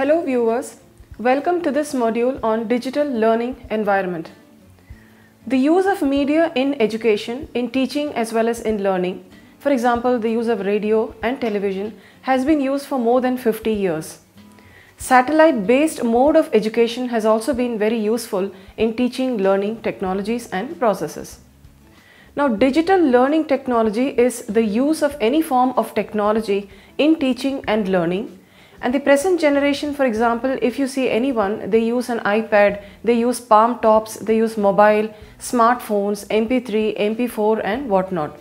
Hello viewers, welcome to this module on digital learning environment. The use of media in education, in teaching as well as in learning, for example the use of radio and television has been used for more than 50 years. Satellite based mode of education has also been very useful in teaching learning technologies and processes. Now digital learning technology is the use of any form of technology in teaching and learning and the present generation, for example, if you see anyone, they use an iPad, they use palm tops, they use mobile, smartphones, MP3, MP4 and whatnot.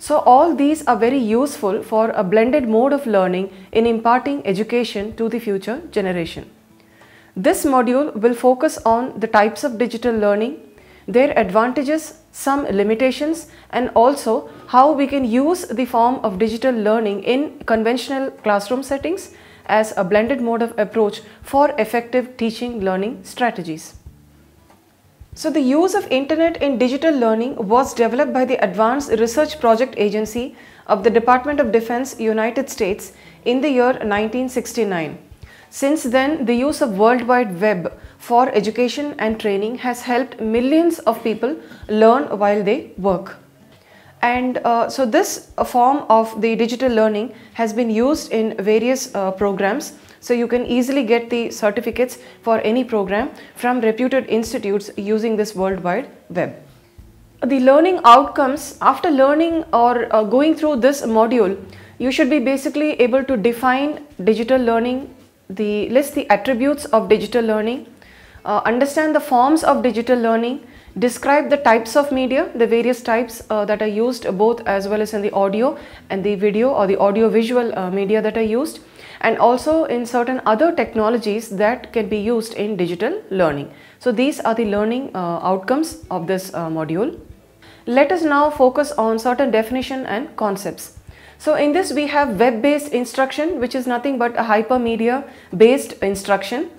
So all these are very useful for a blended mode of learning in imparting education to the future generation. This module will focus on the types of digital learning, their advantages, some limitations and also how we can use the form of digital learning in conventional classroom settings as a blended mode of approach for effective teaching learning strategies. So the use of internet in digital learning was developed by the Advanced Research Project Agency of the Department of Defense, United States in the year 1969. Since then, the use of World Wide Web for education and training has helped millions of people learn while they work. And uh, so this uh, form of the digital learning has been used in various uh, programs. So you can easily get the certificates for any program from reputed institutes using this worldwide Web. The learning outcomes, after learning or uh, going through this module, you should be basically able to define digital learning, the list the attributes of digital learning, uh, understand the forms of digital learning describe the types of media, the various types uh, that are used both as well as in the audio and the video or the audio-visual uh, media that are used and also in certain other technologies that can be used in digital learning. So these are the learning uh, outcomes of this uh, module. Let us now focus on certain definition and concepts. So in this we have web-based instruction which is nothing but a hypermedia based instruction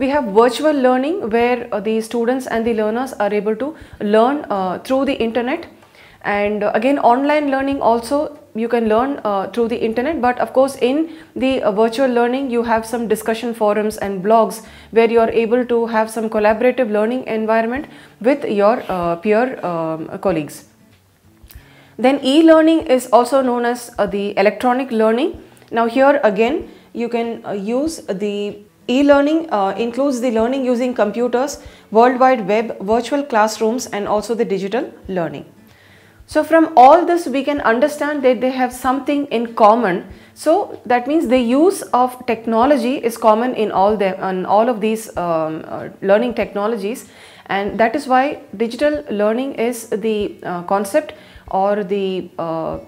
we have virtual learning where uh, the students and the learners are able to learn uh, through the internet and uh, again online learning also you can learn uh, through the internet but of course in the uh, virtual learning you have some discussion forums and blogs where you are able to have some collaborative learning environment with your uh, peer um, colleagues. Then e-learning is also known as the electronic learning. Now here again you can use the E-learning uh, includes the learning using computers, World Wide Web, virtual classrooms and also the digital learning. So from all this we can understand that they have something in common. So that means the use of technology is common in all, the, in all of these um, uh, learning technologies and that is why digital learning is the uh, concept or the uh,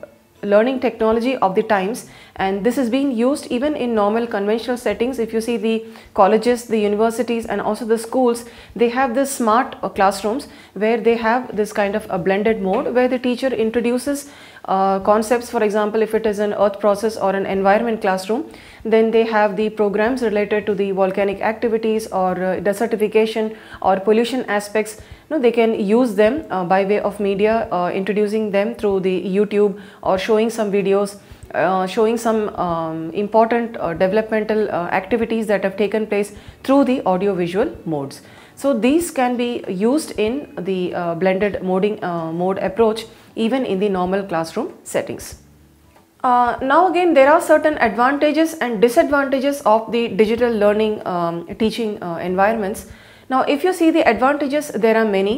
learning technology of the times and this is being used even in normal conventional settings if you see the colleges the universities and also the schools they have this smart uh, classrooms where they have this kind of a blended mode where the teacher introduces uh, concepts for example if it is an earth process or an environment classroom then they have the programs related to the volcanic activities or uh, desertification or pollution aspects know, they can use them uh, by way of media, uh, introducing them through the YouTube or showing some videos, uh, showing some um, important uh, developmental uh, activities that have taken place through the audio-visual modes. So these can be used in the uh, blended moding, mode approach even in the normal classroom settings. Uh, now again there are certain advantages and disadvantages of the digital learning um, teaching uh, environments now if you see the advantages, there are many.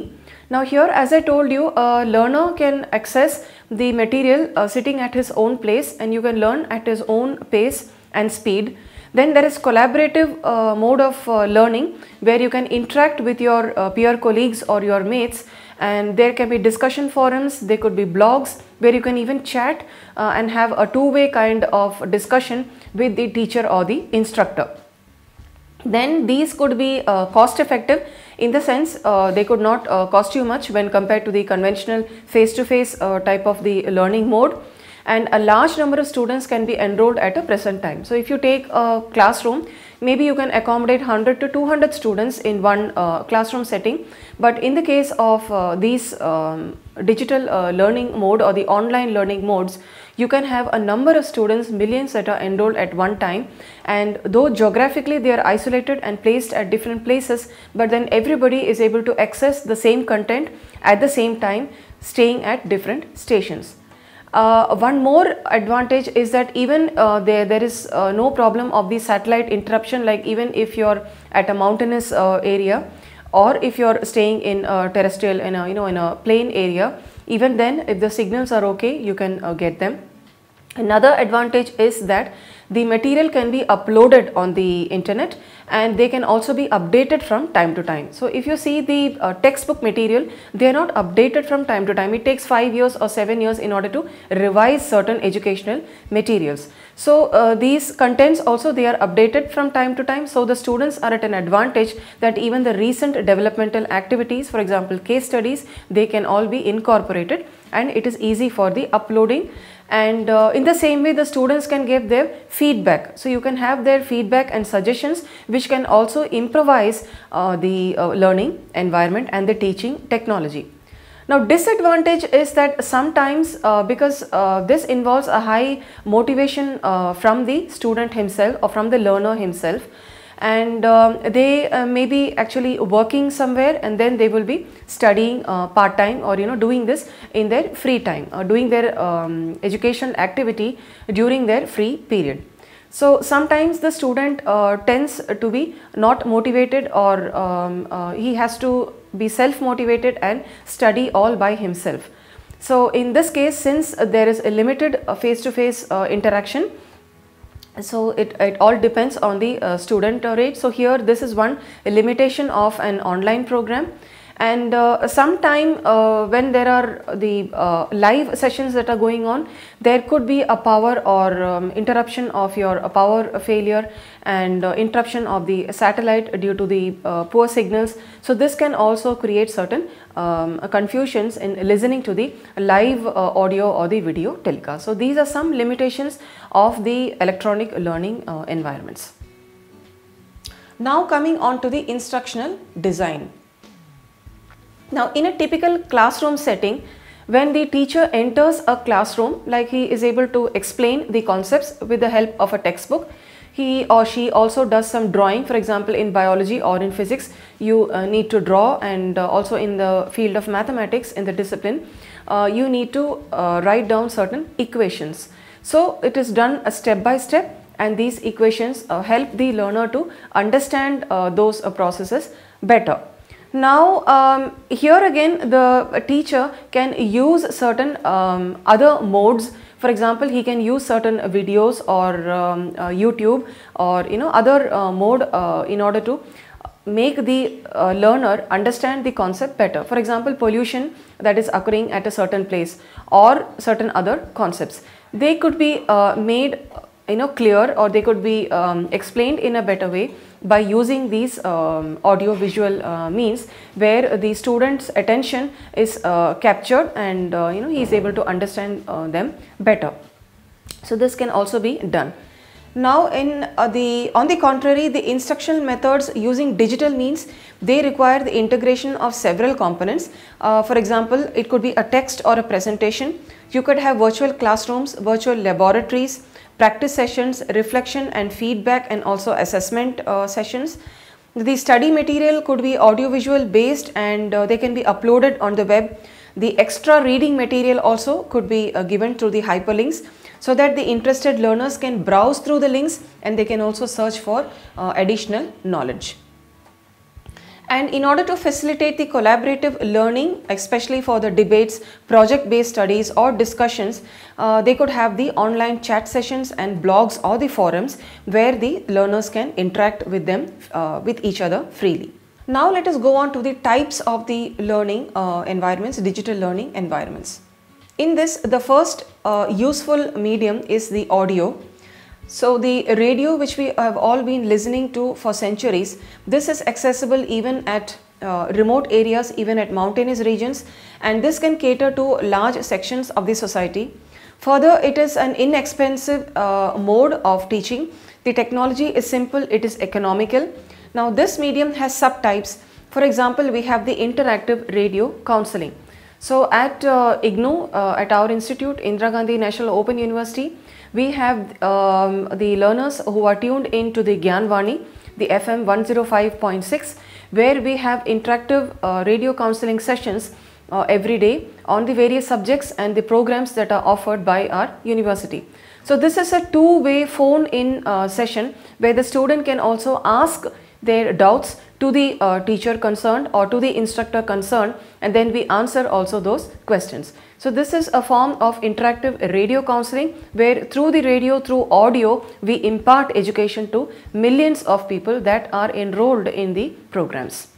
Now here as I told you, a learner can access the material uh, sitting at his own place and you can learn at his own pace and speed. Then there is collaborative uh, mode of uh, learning where you can interact with your uh, peer colleagues or your mates and there can be discussion forums, there could be blogs where you can even chat uh, and have a two-way kind of discussion with the teacher or the instructor then these could be uh, cost effective in the sense uh, they could not uh, cost you much when compared to the conventional face-to-face -face, uh, type of the learning mode and a large number of students can be enrolled at a present time. So if you take a classroom, maybe you can accommodate 100 to 200 students in one uh, classroom setting. But in the case of uh, these um, digital learning mode or the online learning modes, you can have a number of students, millions that are enrolled at one time and though geographically they are isolated and placed at different places but then everybody is able to access the same content at the same time staying at different stations. Uh, one more advantage is that even uh, there, there is uh, no problem of the satellite interruption like even if you're at a mountainous uh, area or if you're staying in a terrestrial in a you know in a plain area even then, if the signals are okay, you can uh, get them. Another advantage is that the material can be uploaded on the internet and they can also be updated from time to time. So if you see the uh, textbook material, they are not updated from time to time. It takes 5 years or 7 years in order to revise certain educational materials. So uh, these contents also they are updated from time to time. So the students are at an advantage that even the recent developmental activities, for example case studies, they can all be incorporated and it is easy for the uploading and uh, in the same way the students can give their feedback so you can have their feedback and suggestions which can also improvise uh, the uh, learning environment and the teaching technology now disadvantage is that sometimes uh, because uh, this involves a high motivation uh, from the student himself or from the learner himself and um, they uh, may be actually working somewhere and then they will be studying uh, part time or you know doing this in their free time or doing their um, activity during their free period. So sometimes the student uh, tends to be not motivated or um, uh, he has to be self-motivated and study all by himself. So in this case, since there is a limited uh, face-to-face uh, -face, interaction, so it, it all depends on the uh, student rate so here this is one limitation of an online program and uh, sometime uh, when there are the uh, live sessions that are going on there could be a power or um, interruption of your uh, power failure and uh, interruption of the satellite due to the uh, poor signals so this can also create certain um, confusions in listening to the live audio or the video telecast so these are some limitations of the electronic learning environments now coming on to the instructional design now in a typical classroom setting, when the teacher enters a classroom, like he is able to explain the concepts with the help of a textbook, he or she also does some drawing for example in biology or in physics you uh, need to draw and uh, also in the field of mathematics in the discipline uh, you need to uh, write down certain equations so it is done a uh, step by step and these equations uh, help the learner to understand those processes better now um, here again the teacher can use certain um, other modes for example he can use certain videos or um, uh, YouTube or you know other uh, mode uh, in order to make the uh, learner understand the concept better. For example, pollution that is occurring at a certain place or certain other concepts. They could be uh, made you know clear or they could be um, explained in a better way by using these um, audio visual uh, means where the student's attention is uh, captured and uh, you know he is able to understand uh, them better so this can also be done now in uh, the on the contrary the instructional methods using digital means they require the integration of several components uh, for example it could be a text or a presentation you could have virtual classrooms, virtual laboratories, practice sessions, reflection and feedback and also assessment uh, sessions. The study material could be audiovisual based and uh, they can be uploaded on the web. The extra reading material also could be uh, given through the hyperlinks so that the interested learners can browse through the links and they can also search for uh, additional knowledge. And in order to facilitate the collaborative learning, especially for the debates, project-based studies or discussions, uh, they could have the online chat sessions and blogs or the forums where the learners can interact with them, uh, with each other freely. Now let us go on to the types of the learning uh, environments, digital learning environments. In this, the first uh, useful medium is the audio so the radio which we have all been listening to for centuries, this is accessible even at uh, remote areas, even at mountainous regions and this can cater to large sections of the society. Further, it is an inexpensive uh, mode of teaching. The technology is simple, it is economical. Now this medium has subtypes. For example, we have the interactive radio counseling. So at uh, IGNU, uh, at our institute, Indira Gandhi National Open University, we have um, the learners who are tuned into the Gyanvani, the FM 105.6, where we have interactive uh, radio counseling sessions uh, every day on the various subjects and the programs that are offered by our university. So this is a two-way phone-in uh, session where the student can also ask their doubts to the uh, teacher concerned or to the instructor concerned and then we answer also those questions. So this is a form of interactive radio counseling where through the radio, through audio, we impart education to millions of people that are enrolled in the programs.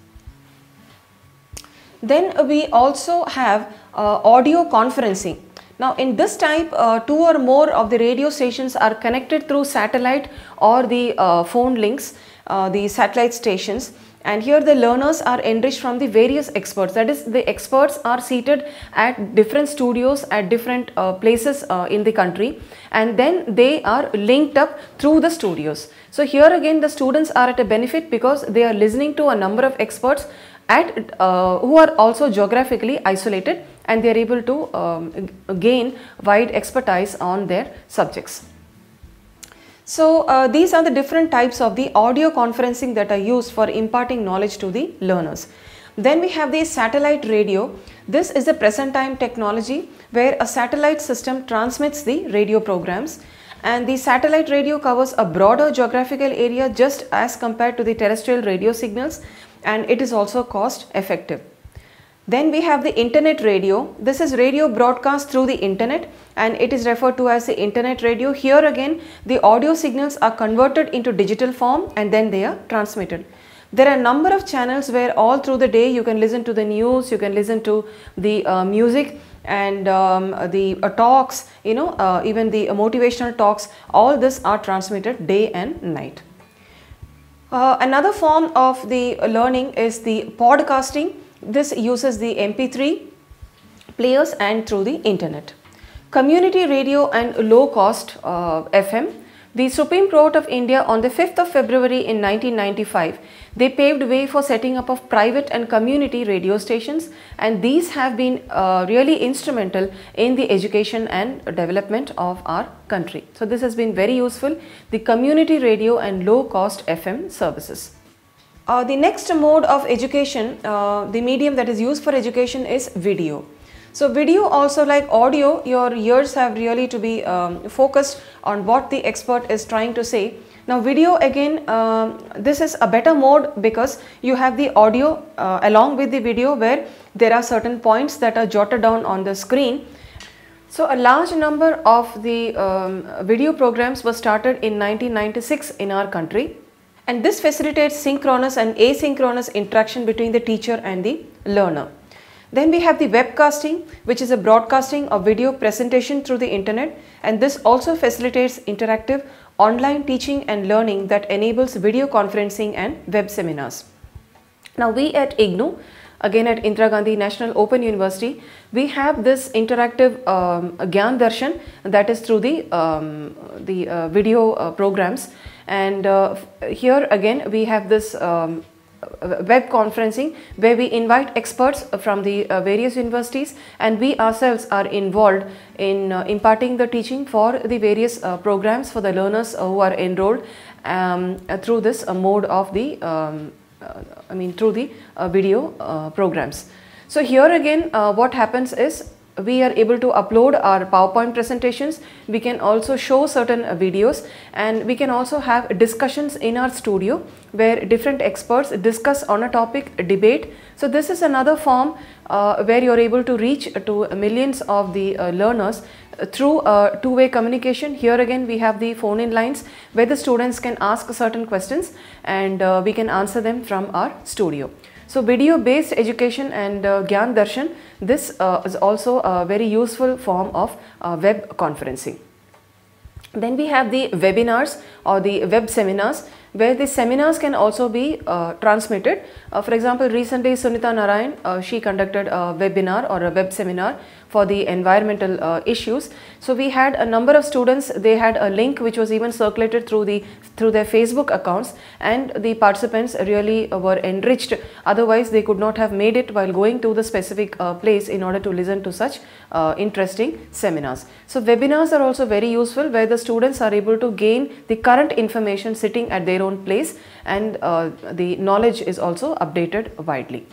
Then we also have uh, audio conferencing. Now in this type, uh, two or more of the radio stations are connected through satellite or the uh, phone links uh, the satellite stations and here the learners are enriched from the various experts that is the experts are seated at different studios at different uh, places uh, in the country and then they are linked up through the studios so here again the students are at a benefit because they are listening to a number of experts at uh, who are also geographically isolated and they are able to um, gain wide expertise on their subjects so uh, these are the different types of the audio conferencing that are used for imparting knowledge to the learners. Then we have the satellite radio. This is the present time technology where a satellite system transmits the radio programs and the satellite radio covers a broader geographical area just as compared to the terrestrial radio signals and it is also cost effective. Then we have the internet radio. This is radio broadcast through the internet and it is referred to as the internet radio. Here again, the audio signals are converted into digital form and then they are transmitted. There are a number of channels where all through the day you can listen to the news, you can listen to the uh, music and um, the uh, talks, you know, uh, even the motivational talks, all this are transmitted day and night. Uh, another form of the learning is the podcasting this uses the MP3 players and through the internet. Community radio and low cost uh, FM. The Supreme Court of India on the 5th of February in 1995, they paved way for setting up of private and community radio stations and these have been uh, really instrumental in the education and development of our country. So this has been very useful, the community radio and low cost FM services. Uh, the next mode of education, uh, the medium that is used for education is video. So video also like audio, your ears have really to be um, focused on what the expert is trying to say. Now video again, um, this is a better mode because you have the audio uh, along with the video where there are certain points that are jotted down on the screen so a large number of the um, video programs were started in 1996 in our country and this facilitates synchronous and asynchronous interaction between the teacher and the learner. Then we have the webcasting which is a broadcasting of video presentation through the internet and this also facilitates interactive online teaching and learning that enables video conferencing and web seminars. Now we at IGNU again at Indira Gandhi National Open University, we have this interactive um, Gyan Darshan that is through the, um, the uh, video uh, programs. And uh, here again, we have this um, web conferencing where we invite experts from the uh, various universities and we ourselves are involved in uh, imparting the teaching for the various uh, programs for the learners who are enrolled um, through this mode of the um, uh, I mean through the uh, video uh, programs. So here again what happens is we are able to upload our PowerPoint presentations. We can also show certain videos and we can also have discussions in our studio where different experts discuss on a topic, debate. So this is another form uh, where you're able to reach to millions of the uh, learners through uh, two-way communication. Here again we have the phone-in lines where the students can ask certain questions and uh, we can answer them from our studio. So video based education and uh, Gyan Darshan, this uh, is also a very useful form of uh, web conferencing. Then we have the webinars or the web seminars where the seminars can also be uh, transmitted. Uh, for example, recently Sunita Narayan, uh, she conducted a webinar or a web seminar for the environmental uh, issues. So we had a number of students, they had a link which was even circulated through the through their Facebook accounts and the participants really uh, were enriched otherwise they could not have made it while going to the specific uh, place in order to listen to such uh, interesting seminars. So webinars are also very useful where the students are able to gain the current information sitting at their own place and uh, the knowledge is also updated widely.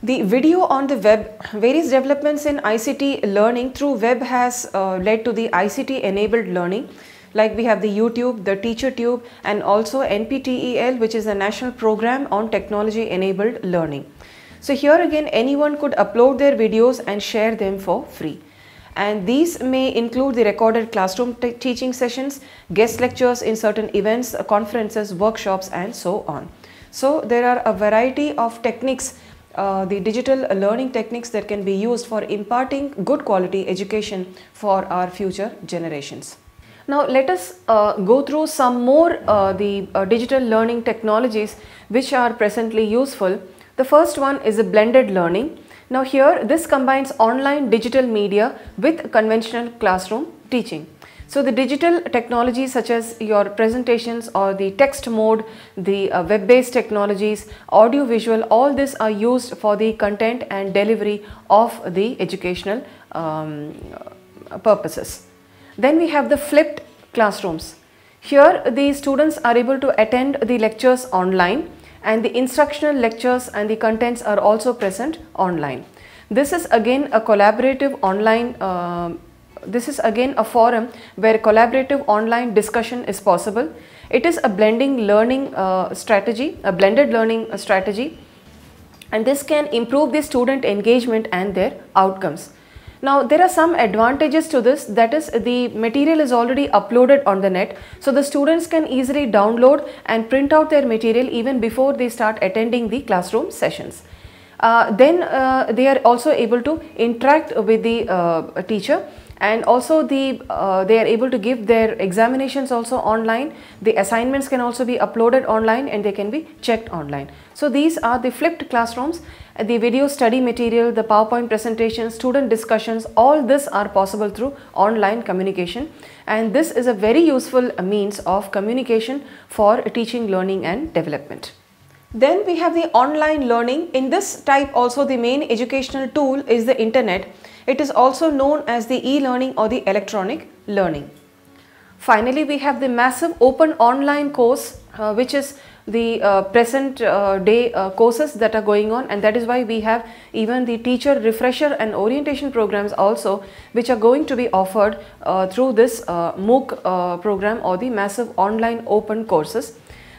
The video on the web, various developments in ICT learning through web has uh, led to the ICT enabled learning. Like we have the YouTube, the TeacherTube and also NPTEL which is a national program on technology enabled learning. So here again anyone could upload their videos and share them for free. And these may include the recorded classroom teaching sessions, guest lectures in certain events, conferences, workshops and so on. So there are a variety of techniques uh, the digital learning techniques that can be used for imparting good quality education for our future generations. Now let us uh, go through some more uh, the uh, digital learning technologies which are presently useful. The first one is a blended learning. Now here this combines online digital media with conventional classroom teaching. So the digital technologies such as your presentations or the text mode, the uh, web-based technologies, audio-visual, all this are used for the content and delivery of the educational um, purposes. Then we have the flipped classrooms. Here the students are able to attend the lectures online and the instructional lectures and the contents are also present online. This is again a collaborative online uh, this is again a forum where collaborative online discussion is possible. It is a blending learning uh, strategy, a blended learning uh, strategy and this can improve the student engagement and their outcomes. Now there are some advantages to this that is the material is already uploaded on the net so the students can easily download and print out their material even before they start attending the classroom sessions. Uh, then uh, they are also able to interact with the uh, teacher and also the uh, they are able to give their examinations also online the assignments can also be uploaded online and they can be checked online so these are the flipped classrooms the video study material the powerpoint presentation student discussions all this are possible through online communication and this is a very useful means of communication for teaching learning and development then we have the online learning. In this type also the main educational tool is the internet. It is also known as the e-learning or the electronic learning. Finally, we have the massive open online course uh, which is the uh, present uh, day uh, courses that are going on and that is why we have even the teacher refresher and orientation programs also which are going to be offered uh, through this uh, MOOC program or the massive online open courses.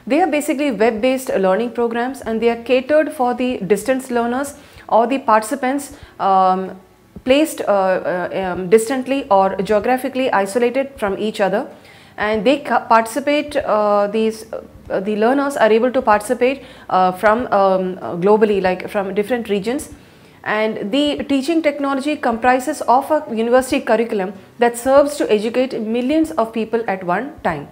They are basically web-based learning programs and they are catered for the distance learners or the participants um, placed uh, uh, um, distantly or geographically isolated from each other and they participate uh, these uh, the learners are able to participate uh, from um, globally like from different regions and the teaching technology comprises of a university curriculum that serves to educate millions of people at one time.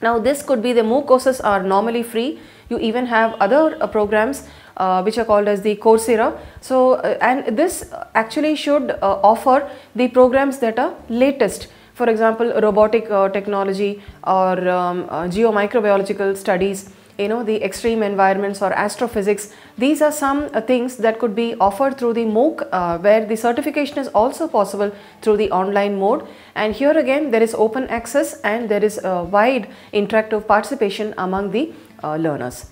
Now this could be the MOOC courses are normally free. You even have other uh, programs uh, which are called as the Coursera. So uh, and this actually should uh, offer the programs that are latest. For example, robotic uh, technology or um, uh, geomicrobiological studies you know the extreme environments or astrophysics these are some uh, things that could be offered through the MOOC uh, where the certification is also possible through the online mode and here again there is open access and there is a wide interactive participation among the uh, learners.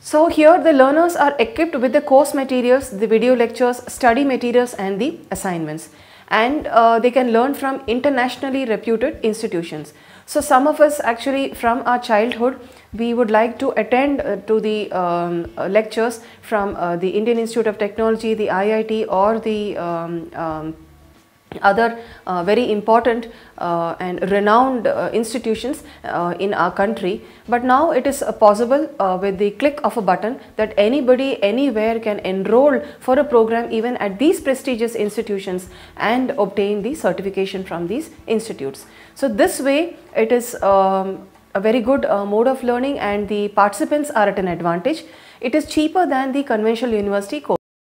So here the learners are equipped with the course materials, the video lectures, study materials and the assignments and uh, they can learn from internationally reputed institutions. So some of us actually from our childhood, we would like to attend uh, to the um, uh, lectures from uh, the Indian Institute of Technology, the IIT or the um, um other uh, very important uh, and renowned uh, institutions uh, in our country. But now it is uh, possible uh, with the click of a button that anybody anywhere can enroll for a program even at these prestigious institutions and obtain the certification from these institutes. So this way it is um, a very good mode of learning and the participants are at an advantage. It is cheaper than the conventional university course.